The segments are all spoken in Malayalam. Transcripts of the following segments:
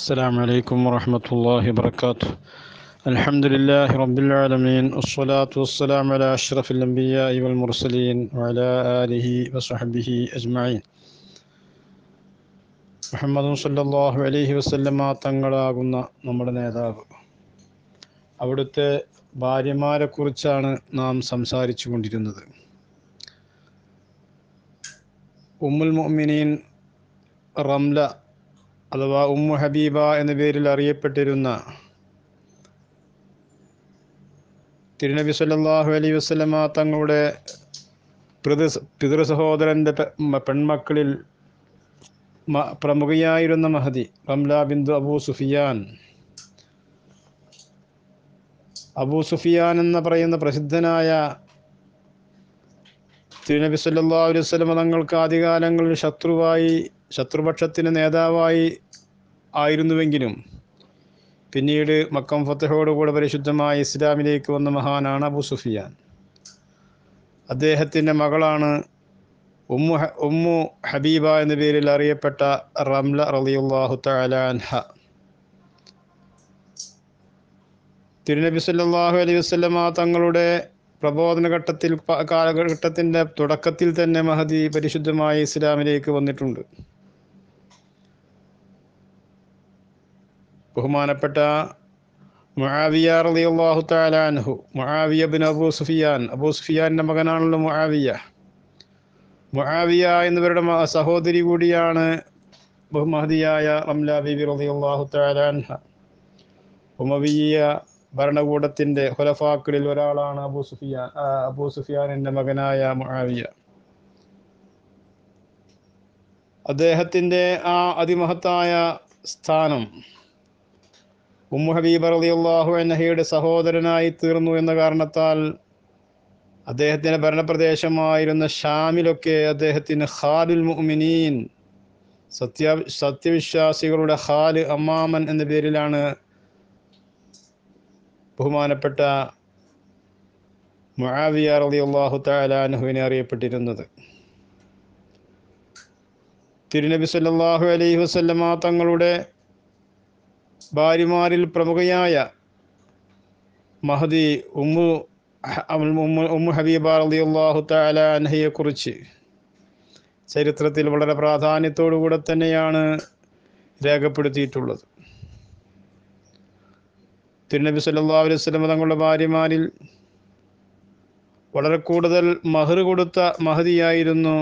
السلام عليكم ورحمة الله وبركاته الحمد لله رب العالمين والصلاة والسلام على أشرف الأنبياء والمرسلين وعلى آله وصحبه أجمعين മുഹമ്മദ് സല്ലാഹു അലൈഹി വസ്ല്ലമ തങ്ങളാകുന്ന നമ്മുടെ നേതാവ് അവിടുത്തെ ഭാര്യമാരെക്കുറിച്ചാണ് നാം സംസാരിച്ചു കൊണ്ടിരുന്നത് ഉമ്മുൽ മൊമിനീൻ റംല അഥവാ ഉമ്മു ഹബീബ എന്ന പേരിൽ അറിയപ്പെട്ടിരുന്ന തിരുനബി സല്ലാഹു അലൈ വസ്ലമ തങ്ങളുടെ പിതൃ സഹോദരൻ്റെ പെൺമക്കളിൽ പ്രമുഖയായിരുന്ന മഹദി റംല ബിന്ദു അബൂ സുഫിയാൻ അബൂ സുഫിയാൻ എന്ന് പറയുന്ന പ്രസിദ്ധനായ തിരുനബി സല്ലാ അലൈഹി തങ്ങൾക്ക് ആദ്യകാലങ്ങളിൽ ശത്രുവായി ശത്രുപക്ഷത്തിന് നേതാവായി ആയിരുന്നുവെങ്കിലും പിന്നീട് മക്കം ഫത്തഹോടുകൂടെ പരിശുദ്ധമായ ഇസ്ലാമിലേക്ക് വന്ന മഹാനാണ് അബു സുഫിയാൻ അദ്ദേഹത്തിൻ്റെ മകളാണ് ഉമ്മു ഉമ്മു ഹബീബ എന്ന പേരിൽ അറിയപ്പെട്ട റംല റലിയുല്ലാഹു തലാൻഹ തിരുനബി സല്ലാഹു അലൈഹി വസ്ലമ തങ്ങളുടെ പ്രബോധന ഘട്ടത്തിൽ കാലഘട്ടത്തിൻ്റെ തുടക്കത്തിൽ തന്നെ മഹദി പരിശുദ്ധമായ ഇസ്ലാമിലേക്ക് വന്നിട്ടുണ്ട് ബഹുമാനപ്പെട്ട മുആവിയ റളിയല്ലാഹു തആല അൻഹു Muawiya bin Abu Sufyan Abu സുഫിയാൻ്റെ മകനാണല്ലോ മുആവിയ മുആവിയ എന്നിവരുടെ സഹോദരി കൂടിയാണ് ബഹുമഹതിയായ റംല ബിബി റളിയല്ലാഹു തആല അൻഹ ഉമവിയ ഭരണകൂടത്തിൻ്റെ ഹുലഫാക്കളിൽ ഒരാളാണ് അബൂ സുഫിയാൻ അബൂ സുഫിയാനിൻ്റെ മകനായ മുആവിയ അദ്ദേഹത്തിൻ്റെ ആ അതിമഹത്തായ സ്ഥാനം ഉമ്മു ഹബീബ് റളിയല്ലാഹു അൻഹയുടെ സഹോദരനായി തീർന്നു എന്ന കാരണത്താൽ അദ്ദേഹത്തിൻ്റെ ഭരണപ്രദേശമായിരുന്ന ഷാമിലൊക്കെ അദ്ദേഹത്തിന് ഖാലുൽ മുഅ്മിനീൻ സത്യ സത്യവിശ്വാസികളുടെ ഹാല് അമ്മാമൻ എന്ന പേരിലാണ് ബഹുമാനപ്പെട്ട മുആവിയ റളിയല്ലാഹു തആല അൻഹുവിനെ അറിയപ്പെട്ടിരുന്നത് തിരുനബി സല്ലല്ലാഹു അലൈഹി വസല്ലമ തങ്ങളുടെ ഭാര്യമാരിൽ പ്രമുഖയായ മഹദി ഉമ്മു ഉമ്മു ഹബീബ അള്ളാഹു താല അൻഹയെക്കുറിച്ച് ചരിത്രത്തിൽ വളരെ പ്രാധാന്യത്തോടുകൂടെ തന്നെയാണ് രേഖപ്പെടുത്തിയിട്ടുള്ളത് തിരുനബി സല്ലാ അലൈഹി സ്വലം തങ്ങളുടെ ഭാര്യമാരിൽ വളരെ കൂടുതൽ മഹർ കൊടുത്ത മഹതിയായിരുന്നു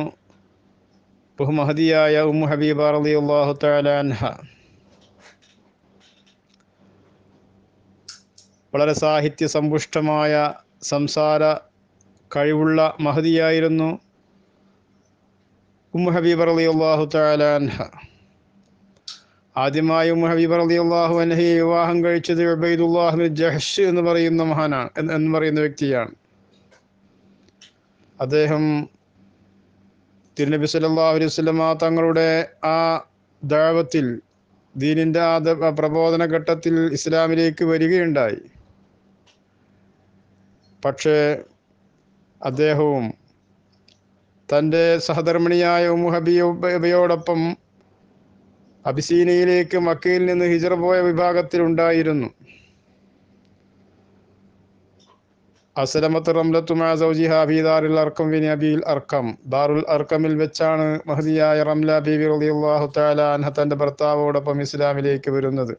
ബഹുമഹതിയായ ഉമ്മു ഹബീബ അള്ളാഹു താല അൻഹ വളരെ സാഹിത്യ സമ്പുഷ്ടമായ സംസാര കഴിവുള്ള മഹതിയായിരുന്നു ഉമ്മ ഹബീബ് അലി അള്ളാഹു താലാൻഹ ആദ്യമായി ഉമ്മ ഹബീബ് അലി അള്ളാഹു അൻഹയെ വിവാഹം കഴിച്ചത് ഉബൈദുല്ലാഹു ജഹ്ഷ് എന്ന് പറയുന്ന മഹാനാണ് എന്ന് പറയുന്ന വ്യക്തിയാണ് അദ്ദേഹം തിരുനബി സല്ലാഹു അലൈഹി വസ്ലമ തങ്ങളുടെ ആ ദാവത്തിൽ ദീനിൻ്റെ ആ പ്രബോധന ഘട്ടത്തിൽ ഇസ്ലാമിലേക്ക് വരികയുണ്ടായി പക്ഷേ അദ്ദേഹവും തൻ്റെ സഹധർമ്മിണിയായ ഉമുഹബിയോടൊപ്പം അബിസീനയിലേക്ക് മക്കയിൽ നിന്ന് ഹിജറ പോയ വിഭാഗത്തിലുണ്ടായിരുന്നു അസലമത്ത് റംലത്തുമാ സൗജിഹ അബിദാറുൽ അർക്കം വിൻ അബിയിൽ അർക്കം ദാറുൽ അർക്കമിൽ വെച്ചാണ് മഹദിയായ റംല ബിബി റളിയല്ലാഹു തആല അൻഹ തൻ്റെ ഭർത്താവോടൊപ്പം ഇസ്ലാമിലേക്ക് വരുന്നത്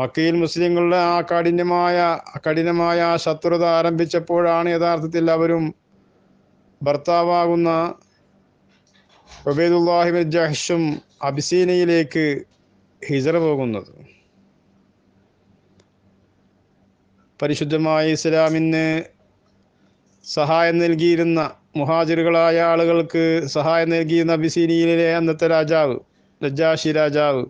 മക്കയിൽ മുസ്ലിങ്ങളുടെ ആ കഠിനമായ കഠിനമായ ആ ശത്രുത ആരംഭിച്ചപ്പോഴാണ് യഥാർത്ഥത്തിൽ അവരും ഭർത്താവാകുന്ന ഒബേദുല്ലാഹിബിൻ ജഹ്ഷും അബിസീനയിലേക്ക് ഹിജറ പോകുന്നത് പരിശുദ്ധമായ ഇസ്ലാമിന് സഹായം നൽകിയിരുന്ന മുഹാജിറുകളായ ആളുകൾക്ക് സഹായം നൽകിയിരുന്ന അബിസീനിയിലെ അന്നത്തെ രാജാവ് ലജ്ജാഷി രാജാവ്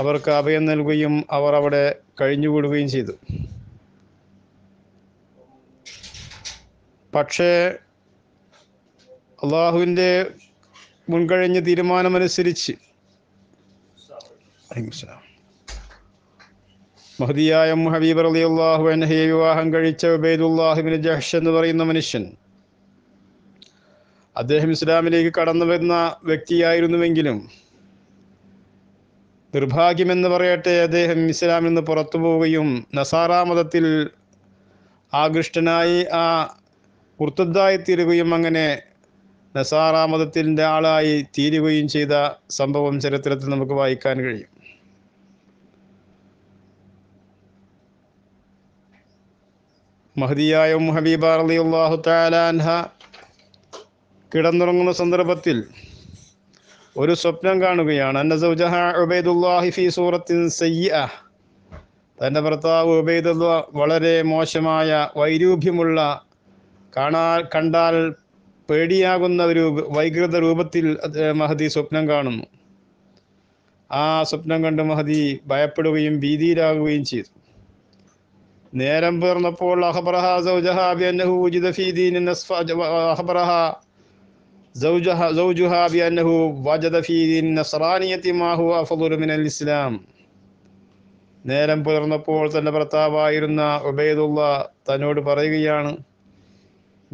അവർക്ക് അഭയം നൽകുകയും അവർ അവിടെ കഴിഞ്ഞുകൂടുകയും ചെയ്തു പക്ഷേ അള്ളാഹുവിൻ്റെ മുൻകഴിഞ്ഞ തീരുമാനമനുസരിച്ച് മഹദിയായ ഹബീബ് അലി അള്ളാഹു അൻഹയെ വിവാഹം കഴിച്ച ഉബൈദുല്ലാഹിബിൻ ജഹ്ഷ് എന്ന് പറയുന്ന മനുഷ്യൻ അദ്ദേഹം ഇസ്ലാമിലേക്ക് കടന്നു വരുന്ന വ്യക്തിയായിരുന്നുവെങ്കിലും നിർഭാഗ്യമെന്ന് പറയട്ടെ അദ്ദേഹം ഇസ്ലാമിൽ നിന്ന് പുറത്തു പോവുകയും നസാറാ മതത്തിൽ ആകൃഷ്ടനായി ആ മുർത്തദ്ദായി തീരുകയും അങ്ങനെ നസാറാ മതത്തിൻ്റെ ആളായി തീരുകയും ചെയ്ത സംഭവം ചരിത്രത്തിൽ നമുക്ക് വായിക്കാൻ കഴിയും മഹദിയായ ഹബീബ അലി അള്ളാഹു താലാൻഹ കിടന്നുറങ്ങുന്ന സന്ദർഭത്തിൽ ഒരു സ്വപ്നം കാണുകയാണ് തൻ്റെ ഭർത്താവ് ഉബൈദുള്ള വളരെ മോശമായ വൈരൂപ്യമുള്ള കാണാൻ കണ്ടാൽ പേടിയാകുന്ന ഒരു വൈകൃത രൂപത്തിൽ മഹദി സ്വപ്നം കാണുന്നു ആ സ്വപ്നം കണ്ട് മഹദി ഭയപ്പെടുകയും ഭീതിയിലാകുകയും ചെയ്തു നേരം പേർന്നപ്പോൾ അഹബറഹ സൗജഹാബി അന്നഹു ഉജിദ ഫീദീൻ അഹബറഹ زوجها زوجها بأنه وجد في النصرانية ما هو أفضل من الإسلام നേരം പുലർന്നപ്പോൾ തൻ്റെ ഭർത്താവായിരുന്ന ഉബൈദുള്ള തന്നോട് പറയുകയാണ്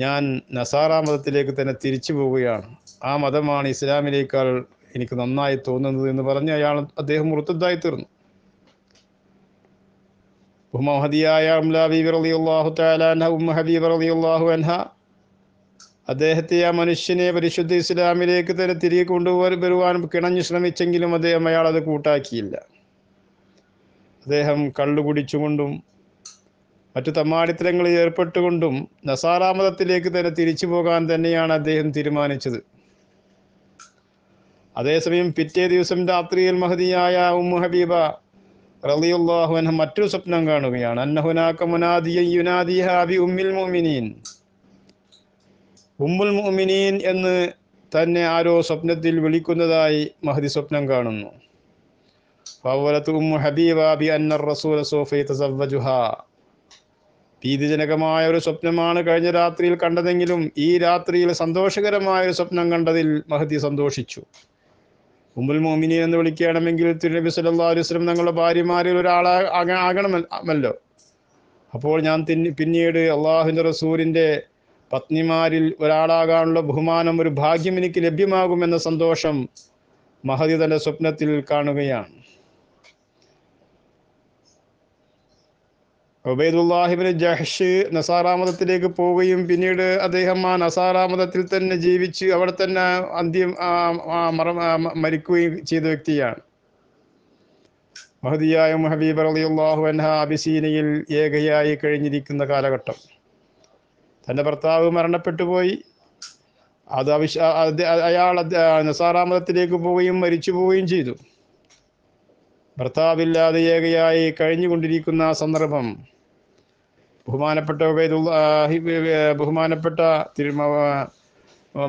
ഞാൻ നസാറ മതത്തിലേക്ക് തന്നെ തിരിച്ചു പോവുകയാണ് ആ മതമാണ് ഇസ്ലാമിലേക്കാൾ എനിക്ക് നന്നായി തോന്നുന്നത് എന്ന് പറഞ്ഞ് അയാൾ അദ്ദേഹം മുറുത്തതായി തീർന്നു ഉമ്മ ഹദിയായ അംലാ ബീബർ അലി അള്ളാഹു താലാൻഹ ഉമ്മ ഹബീബർ അൻഹ അദ്ദേഹത്തെ ആ മനുഷ്യനെ പരിശുദ്ധ ഇസ്ലാമിലേക്ക് തന്നെ തിരികെ വരുവാൻ കിണഞ്ഞു ശ്രമിച്ചെങ്കിലും അദ്ദേഹം അയാൾ അത് കൂട്ടാക്കിയില്ല അദ്ദേഹം കള്ളു കുടിച്ചുകൊണ്ടും മറ്റു തമ്മാടിത്തരങ്ങളിൽ ഏർപ്പെട്ടുകൊണ്ടും നസാറാമതത്തിലേക്ക് തന്നെ തിരിച്ചു പോകാൻ തന്നെയാണ് അദ്ദേഹം തീരുമാനിച്ചത് അതേസമയം പിറ്റേ ദിവസം രാത്രിയിൽ മഹതിയായ ഉമ്മു ഹബീബ റലിയുള്ളാഹു മറ്റൊരു സ്വപ്നം കാണുകയാണ് അന്നഹുനാക്ക മുനാദിയ യുനാദിയ ഉമ്മിൽ മോമിനീൻ ഉമ്മുൽ മുഅ്മിനീൻ എന്ന് തന്നെ ആരോ സ്വപ്നത്തിൽ വിളിക്കുന്നതായി മഹദി സ്വപ്നം കാണുന്നു ഫവലത്ത് ഉമ്മു ഹബീബ ബി അന്നർ റസൂല സോഫി തസവ്വജുഹ ഭീതിജനകമായ ഒരു സ്വപ്നമാണ് കഴിഞ്ഞ രാത്രിയിൽ കണ്ടതെങ്കിലും ഈ രാത്രിയിൽ സന്തോഷകരമായ ഒരു സ്വപ്നം കണ്ടതിൽ മഹദി സന്തോഷിച്ചു ഉമ്മുൽ മോമിനി എന്ന് വിളിക്കണമെങ്കിൽ തിരുനബി അലൈഹി വസല്ലം തങ്ങളുടെ ഭാര്യമാരിൽ ഒരാളാകണമല്ലോ അപ്പോൾ ഞാൻ പിന്നീട് അള്ളാഹുവിൻ്റെ റസൂലിന്റെ പത്നിമാരിൽ ഒരാളാകാനുള്ള ബഹുമാനം ഒരു ഭാഗ്യം എനിക്ക് ലഭ്യമാകുമെന്ന സന്തോഷം മഹതി തന്റെ സ്വപ്നത്തിൽ കാണുകയാണ് ഉബൈദുല്ലാഹിബിന് ജഹ്ഷ് നസാറാമതത്തിലേക്ക് പോവുകയും പിന്നീട് അദ്ദേഹം ആ നസാറാമതത്തിൽ തന്നെ ജീവിച്ച് അവിടെ തന്നെ അന്ത്യം മറ മരിക്കുകയും ചെയ്ത വ്യക്തിയാണ് മഹദിയായ മഹബീബ് അലിയുല്ലാഹു അൻഹ അബിസീനയിൽ ഏകയായി കഴിഞ്ഞിരിക്കുന്ന കാലഘട്ടം തൻ്റെ ഭർത്താവ് പോയി അത് അവിശ അയാൾ നിസാറാമതത്തിലേക്ക് പോവുകയും മരിച്ചു പോവുകയും ചെയ്തു ഭർത്താവില്ലാതെ ഏകയായി കഴിഞ്ഞുകൊണ്ടിരിക്കുന്ന ആ സന്ദർഭം ബഹുമാനപ്പെട്ട ബഹുമാനപ്പെട്ട തിരുമ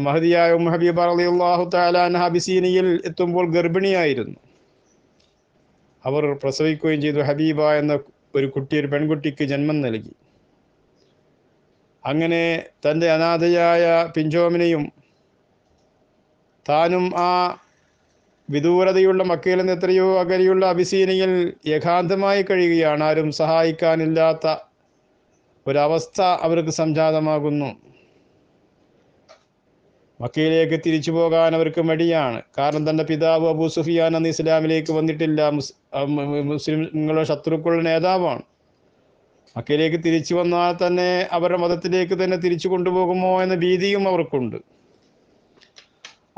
മഹദിയായ ഉം ഹബീബ് അള്ളാഹു താലാൻ ഹബിസീനിയിൽ എത്തുമ്പോൾ ഗർഭിണിയായിരുന്നു അവർ പ്രസവിക്കുകയും ചെയ്തു ഹബീബ എന്ന ഒരു കുട്ടി ഒരു പെൺകുട്ടിക്ക് ജന്മം നൽകി അങ്ങനെ തൻ്റെ അനാഥയായ പിഞ്ചോമിനെയും താനും ആ വിദൂരതയുള്ള മക്കയിൽ നിന്ന് എത്രയോ അകലെയുള്ള അഭിസീനയിൽ ഏകാന്തമായി കഴിയുകയാണ് ആരും സഹായിക്കാനില്ലാത്ത ഒരവസ്ഥ അവർക്ക് സംജാതമാകുന്നു മക്കയിലേക്ക് തിരിച്ചു പോകാൻ അവർക്ക് മടിയാണ് കാരണം തൻ്റെ പിതാവ് അബൂ സുഫിയാൻ അന്ന് ഇസ്ലാമിലേക്ക് വന്നിട്ടില്ല മുസ്ലിം നിങ്ങളുടെ ശത്രുക്കളുടെ നേതാവാണ് മക്കയിലേക്ക് തിരിച്ചു വന്നാൽ തന്നെ അവരുടെ മതത്തിലേക്ക് തന്നെ തിരിച്ചു കൊണ്ടുപോകുമോ എന്ന ഭീതിയും അവർക്കുണ്ട്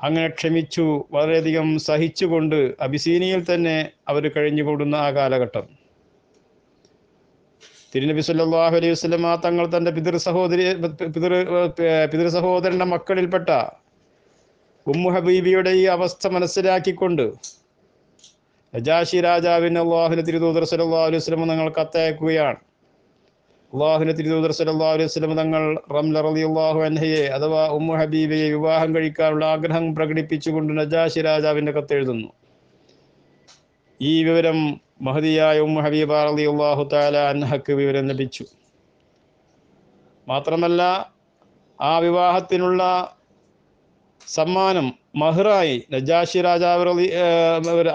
അങ്ങനെ ക്ഷമിച്ചു വളരെയധികം സഹിച്ചുകൊണ്ട് അബിസീനിയിൽ തന്നെ അവർ കൂടുന്ന ആ കാലഘട്ടം തിരുനബി സല്ലാഹു അലൈഹി വസ്ലമ തങ്ങൾ തൻ്റെ പിതൃ സഹോദരി പിതൃ പിതൃ സഹോദരൻ്റെ മക്കളിൽപ്പെട്ട ഉമ്മു ഹബീബിയുടെ ഈ അവസ്ഥ മനസ്സിലാക്കിക്കൊണ്ട് രജാഷി രാജാവിൻ അള്ളാഹുലെ തിരുദൂതർ സല്ലാ അലൈഹി വസ്ലമ നിങ്ങൾ കത്തയക്കുകയാണ് അള്ളാഹുന തിരുദൂതർ സല്ലാ അലൈഹി സ്വലം തങ്ങൾ റംല അള്ളാഹു അൻഹയെ അഥവാ ഉമ്മു ഹബീബയെ വിവാഹം കഴിക്കാനുള്ള ആഗ്രഹം പ്രകടിപ്പിച്ചുകൊണ്ട് നജാഷി രാജാവിൻ്റെ കത്തെഴുതുന്നു ഈ വിവരം മഹതിയായ ഉമ്മു ഹബീബ അള്ളാഹു താല അൻഹക്ക് വിവരം ലഭിച്ചു മാത്രമല്ല ആ വിവാഹത്തിനുള്ള സമ്മാനം മഹ്റായി നജാഷി രാജാവ്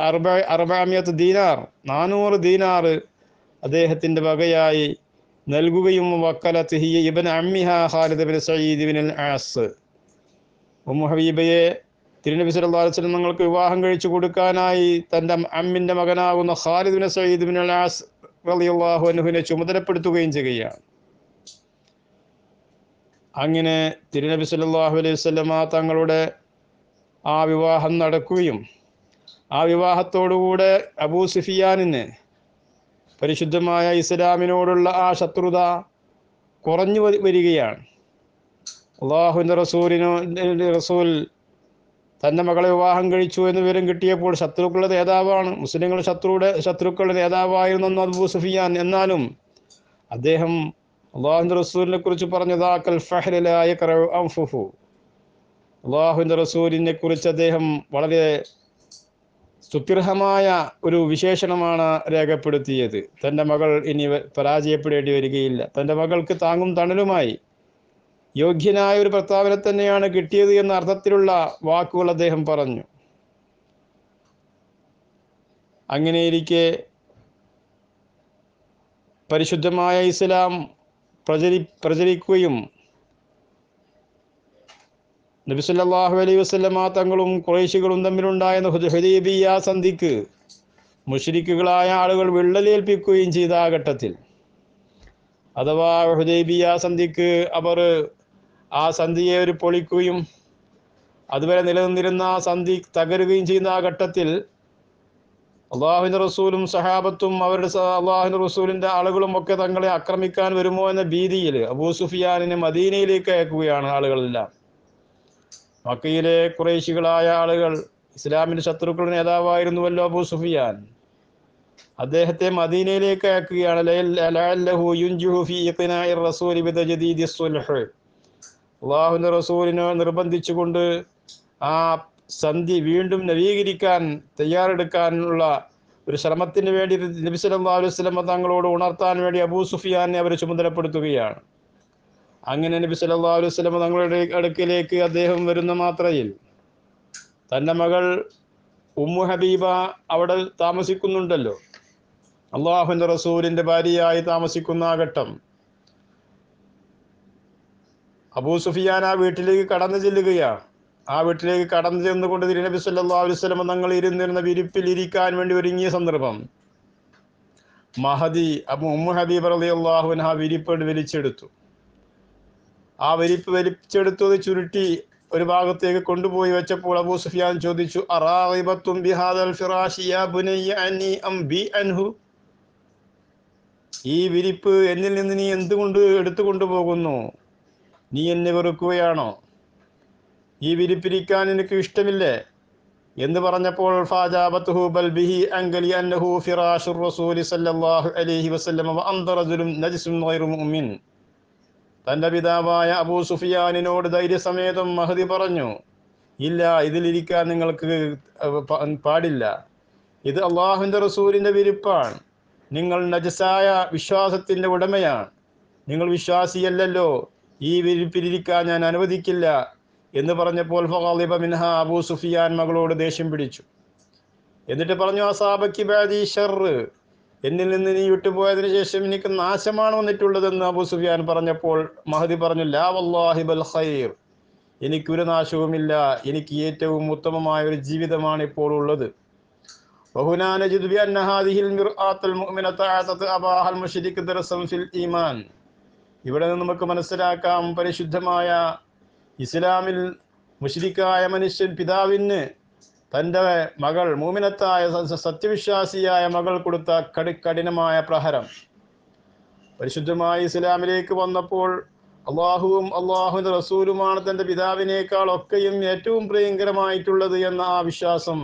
അറുപ അറുപാമിയത്ത് ദീനാർ നാനൂറ് ദീനാറ് അദ്ദേഹത്തിൻ്റെ വകയായി നൽകുകയും വക്കലത്ത് ഹിയ ഇബൻ ഖാലിദ് ആസ് ഉമ്മു ഹബീബയെ തിരുനബി സല്ലല്ലാഹു അലൈഹി വസല്ലം നിങ്ങൾക്ക് വിവാഹം കഴിച്ചു കൊടുക്കാനായി തൻ്റെ അമ്മിൻ്റെ മകനാകുന്ന Khalid bin Sayyid bin As റളിയല്ലാഹു അൻഹുവിനെ ചുമതലപ്പെടുത്തുകയും ചെയ്യുകയാണ് അങ്ങനെ തിരുനബി സല്ലല്ലാഹു അലൈഹി വസല്ലമ തങ്ങളുടെ ആ വിവാഹം നടക്കുകയും ആ വിവാഹത്തോടുകൂടെ അബൂ സുഫിയാനിന് പരിശുദ്ധമായ ഇസ്ലാമിനോടുള്ള ആ ശത്രുത കുറഞ്ഞു വരികയാണ് അള്ളാഹുവിൻ്റെ റസൂലിനോ റസൂൽ തൻ്റെ മകളെ വിവാഹം കഴിച്ചു എന്ന് വിവരം കിട്ടിയപ്പോൾ ശത്രുക്കളുടെ നേതാവാണ് മുസ്ലിങ്ങൾ ശത്രുടെ ശത്രുക്കളുടെ നേതാവായിരുന്നു അബൂ സുഫിയാൻ എന്നാലും അദ്ദേഹം അള്ളാഹുൻ്റെ റസൂലിനെ കുറിച്ച് പറഞ്ഞതാ കൽ ഫഹ്ലായ അള്ളാഹുൻ്റെ റസൂലിനെ കുറിച്ച് അദ്ദേഹം വളരെ സ്തുത്യർഹമായ ഒരു വിശേഷണമാണ് രേഖപ്പെടുത്തിയത് തൻ്റെ മകൾ ഇനി പരാജയപ്പെടേണ്ടി വരികയില്ല തൻ്റെ മകൾക്ക് താങ്ങും തണലുമായി യോഗ്യനായ ഒരു പ്രസ്താവന തന്നെയാണ് കിട്ടിയത് എന്ന അർത്ഥത്തിലുള്ള വാക്കുകൾ അദ്ദേഹം പറഞ്ഞു അങ്ങനെയിരിക്കെ പരിശുദ്ധമായ ഇസ്ലാം പ്രചരി പ്രചരിക്കുകയും നബിസുല്ലാഹു അലൈ വസ്ലമ തങ്ങളും കുറേശികളും തമ്മിലുണ്ടായിരുന്ന ഹുദീബിയ സന്ധിക്ക് മുഷരിക്കുകളായ ആളുകൾ വിള്ളലേൽപ്പിക്കുകയും ചെയ്ത ആ ഘട്ടത്തിൽ അഥവാ ഹുദൈബിയ സന്ധിക്ക് അവർ ആ സന്ധിയെ ഒരു പൊളിക്കുകയും അതുവരെ നിലനിന്നിരുന്ന ആ സന്ധി തകരുകയും ചെയ്യുന്ന ആ ഘട്ടത്തിൽ അള്ളാഹുവിൻ്റെ റസൂലും സഹാബത്തും അവരുടെ അള്ളാഹുവിൻ്റെ റസൂലിൻ്റെ ആളുകളും ഒക്കെ തങ്ങളെ ആക്രമിക്കാൻ വരുമോ എന്ന ഭീതിയിൽ അബൂ സുഫിയാനിനെ മദീനയിലേക്ക് അയക്കുകയാണ് ആളുകളെല്ലാം മക്കയിലെ കുറേശികളായ ആളുകൾ ഇസ്ലാമിൻ്റെ ശത്രുക്കളുടെ നേതാവായിരുന്നുവല്ലോ അബൂ സുഫിയാൻ അദ്ദേഹത്തെ മദീനയിലേക്ക് അയക്കുകയാണ് അള്ളാഹുവിൻ്റെ റസൂലിനെ നിർബന്ധിച്ചുകൊണ്ട് ആ സന്ധി വീണ്ടും നവീകരിക്കാൻ തയ്യാറെടുക്കാനുള്ള ഒരു ശ്രമത്തിന് വേണ്ടി നബി സല്ലാ അലൈഹി തങ്ങളോട് ഉണർത്താൻ വേണ്ടി അബൂ സുഫിയാനെ അവർ ചുമതലപ്പെടുത്തുകയാണ് അങ്ങനെ നബി സല്ലാ അലൈഹി സ്വലമ തങ്ങളുടെ അടുക്കിലേക്ക് അദ്ദേഹം വരുന്ന മാത്രയിൽ തൻ്റെ മകൾ ഉമ്മു ഹബീബ അവിടെ താമസിക്കുന്നുണ്ടല്ലോ അല്ലാഹുവിന്റെ റസൂലിൻ്റെ ഭാര്യയായി താമസിക്കുന്ന ആ ഘട്ടം അബൂ സുഫിയാൻ ആ വീട്ടിലേക്ക് കടന്നു ചെല്ലുകയാണ് ആ വീട്ടിലേക്ക് കടന്നു ചെന്നുകൊണ്ട് തിരുനബി സല്ലാ അലുസ്ലമ തങ്ങൾ ഇരുന്നിരുന്ന വിരിപ്പിൽ ഇരിക്കാൻ വേണ്ടി ഒരുങ്ങിയ സന്ദർഭം മഹദി അബു ഉമ്മു ഹബീബ് റളിയല്ലാഹു അള്ളാഹുവിൻ ആ വിരിപ്പേട് വലിച്ചെടുത്തു ആ വലിപ്പ് വലിച്ചെടുത്തത് ചുരുട്ടി ഒരു ഭാഗത്തേക്ക് കൊണ്ടുപോയി വെച്ചപ്പോൾ അബൂ സുഫിയാൻ ചോദിച്ചു ഈ വിരിപ്പ് എന്നിൽ നിന്ന് നീ എന്തുകൊണ്ട് എടുത്തു കൊണ്ടുപോകുന്നു നീ എന്നെ വെറുക്കുകയാണോ ഈ വിരിപ്പിരിക്കാൻ എനിക്ക് ഇഷ്ടമില്ലേ എന്ന് പറഞ്ഞപ്പോൾ ഫാജാബത്തുഹു ബൽ ബിഹി ഫിറാഷുർ റസൂലി സല്ലല്ലാഹു അലൈഹി വസല്ലം വ മുഅ്മിൻ തന്റെ പിതാവായ അബൂ സുഫിയാനിനോട് ധൈര്യസമേതം മഹദി പറഞ്ഞു ഇല്ല ഇതിലിരിക്കാൻ നിങ്ങൾക്ക് പാടില്ല ഇത് അള്ളാഹുവിൻ്റെ റസൂലിൻ്റെ വിരിപ്പാണ് നിങ്ങൾ നജസായ വിശ്വാസത്തിൻ്റെ ഉടമയാണ് നിങ്ങൾ വിശ്വാസിയല്ലല്ലോ ഈ വിരിപ്പിലിരിക്കാൻ ഞാൻ അനുവദിക്കില്ല എന്ന് പറഞ്ഞപ്പോൾ ഫഖാലിബ മിൻഹ അബൂ സുഫിയാൻ മകളോട് ദേഷ്യം പിടിച്ചു എന്നിട്ട് പറഞ്ഞു അസാബക്കി ബാദി ഷർ എന്നിൽ നിന്ന് നീ വിട്ടുപോയതിനു ശേഷം എനിക്ക് നാശമാണ് വന്നിട്ടുള്ളതെന്ന് അബു സുഫിയാൻ പറഞ്ഞപ്പോൾ മഹദി പറഞ്ഞു ലാവല്ലാഹിബൽ ഹൈർ ബൽ ഖൈർ എനിക്കൊരു നാശവുമില്ല എനിക്ക് ഏറ്റവും ഉത്തമമായ ഒരു ജീവിതമാണ് ഇപ്പോൾ ഉള്ളത് ഇവിടെ നിന്ന് നമുക്ക് മനസ്സിലാക്കാം പരിശുദ്ധമായ ഇസ്ലാമിൽ മുഷിരിക്കായ മനുഷ്യൻ പിതാവിന് തൻ്റെ മകൾ മൂമിനത്തായ സത്യവിശ്വാസിയായ മകൾ കൊടുത്ത കടി കഠിനമായ പ്രഹരം പരിശുദ്ധമായ ഇസ്ലാമിലേക്ക് വന്നപ്പോൾ അള്ളാഹുവും അള്ളാഹുവിൻ്റെ റസൂലുമാണ് തൻ്റെ പിതാവിനേക്കാൾ ഒക്കെയും ഏറ്റവും പ്രിയങ്കരമായിട്ടുള്ളത് എന്ന ആ വിശ്വാസം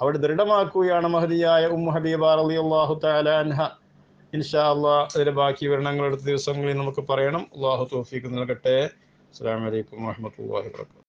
അവിടെ ദൃഢമാക്കുകയാണ് മഹതിയായ ഉമ്മ ഹബീബ അലി അള്ളാഹു താലാൻഹ ഇൻഷാ അള്ളാഹ് അതിൻ്റെ ബാക്കി വിവരണങ്ങൾ അടുത്ത ദിവസങ്ങളിൽ നമുക്ക് പറയണം അള്ളാഹു തോഫീക്ക് നൽകട്ടെ അസ്സാം വലൈക്കും വാഹമത്തല്ലാ വാ